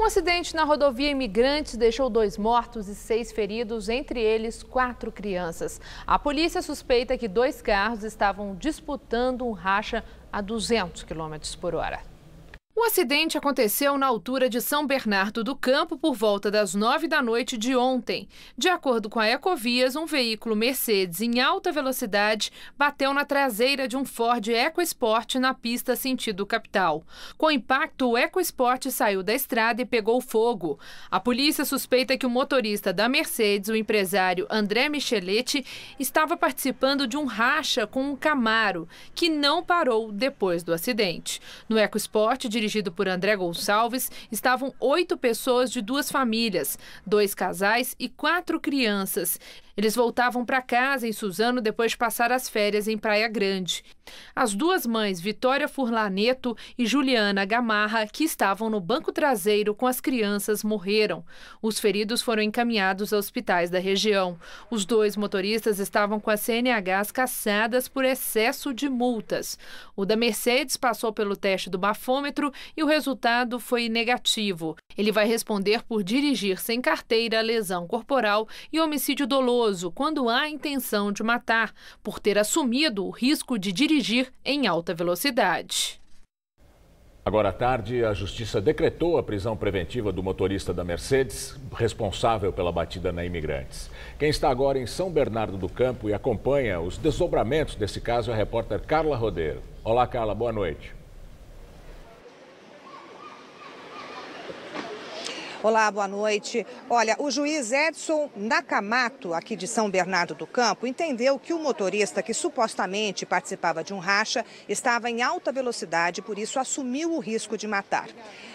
Um acidente na rodovia Imigrantes deixou dois mortos e seis feridos, entre eles quatro crianças. A polícia suspeita que dois carros estavam disputando um racha a 200 km por hora. O acidente aconteceu na altura de São Bernardo do Campo por volta das nove da noite de ontem. De acordo com a Ecovias, um veículo Mercedes em alta velocidade bateu na traseira de um Ford EcoSport na pista sentido capital. Com impacto, o EcoSport saiu da estrada e pegou fogo. A polícia suspeita que o motorista da Mercedes, o empresário André Micheletti, estava participando de um racha com um Camaro, que não parou depois do acidente. No EcoSport, dirigido dirigido por André Gonçalves, estavam oito pessoas de duas famílias, dois casais e quatro crianças. Eles voltavam para casa em Suzano depois de passar as férias em Praia Grande. As duas mães, Vitória Furlaneto e Juliana Gamarra, que estavam no banco traseiro com as crianças, morreram. Os feridos foram encaminhados a hospitais da região. Os dois motoristas estavam com as CNHs caçadas por excesso de multas. O da Mercedes passou pelo teste do bafômetro e o resultado foi negativo. Ele vai responder por dirigir sem carteira, lesão corporal e homicídio doloso, quando há intenção de matar, por ter assumido o risco de dirigir em alta velocidade. Agora à tarde, a Justiça decretou a prisão preventiva do motorista da Mercedes, responsável pela batida na Imigrantes. Quem está agora em São Bernardo do Campo e acompanha os desdobramentos desse caso é a repórter Carla Rodeiro. Olá, Carla, boa noite. Olá, boa noite. Olha, o juiz Edson Nakamato, aqui de São Bernardo do Campo, entendeu que o motorista que supostamente participava de um racha estava em alta velocidade, por isso assumiu o risco de matar.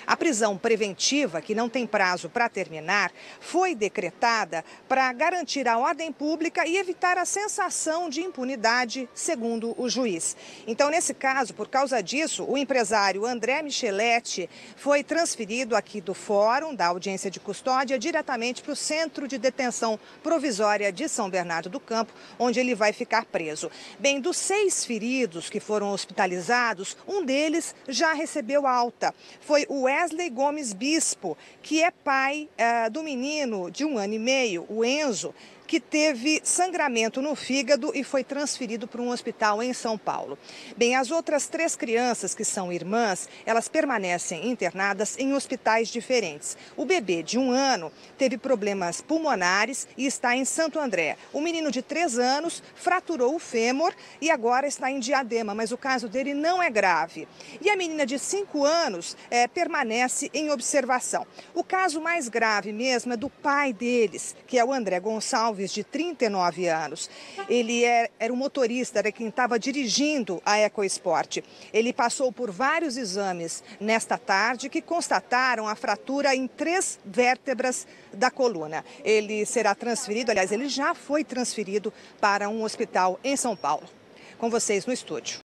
A prisão preventiva, que não tem prazo para terminar, foi decretada para garantir a ordem pública e evitar a sensação de impunidade, segundo o juiz. Então, nesse caso, por causa disso, o empresário André Micheletti foi transferido aqui do Fórum da audiência de custódia diretamente para o Centro de Detenção Provisória de São Bernardo do Campo, onde ele vai ficar preso. Bem, dos seis feridos que foram hospitalizados, um deles já recebeu alta. Foi o Wesley Gomes Bispo, que é pai uh, do menino de um ano e meio, o Enzo, que teve sangramento no fígado e foi transferido para um hospital em São Paulo. Bem, as outras três crianças que são irmãs, elas permanecem internadas em hospitais diferentes. O bebê de um ano teve problemas pulmonares e está em Santo André. O menino de três anos fraturou o fêmur e agora está em Diadema, mas o caso dele não é grave. E a menina de cinco anos é, permanece em observação. O caso mais grave mesmo é do pai deles, que é o André Gonçalves Alves, de 39 anos. Ele é, era um motorista, era quem estava dirigindo a EcoSport. Ele passou por vários exames nesta tarde que constataram a fratura em três vértebras da coluna. Ele será transferido, aliás, ele já foi transferido para um hospital em São Paulo. Com vocês no estúdio.